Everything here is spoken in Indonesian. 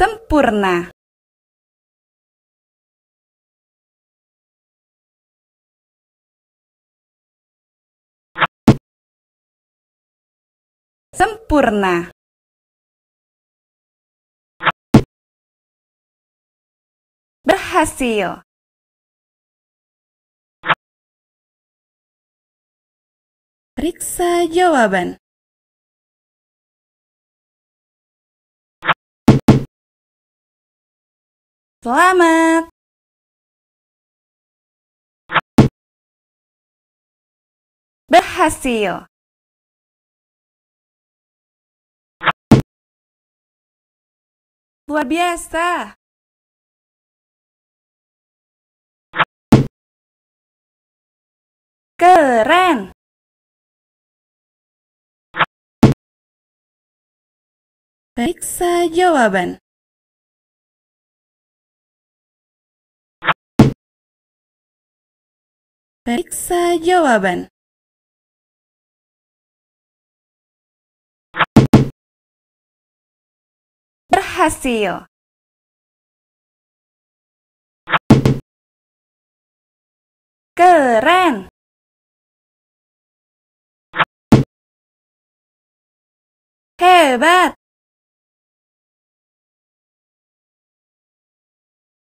sempurna sempurna berhasil Periksa jawaban. Selamat! Berhasil! Luar biasa! Keren! Periksa jawaban. Periksa jawaban. Berhasil. Keren. Hebat.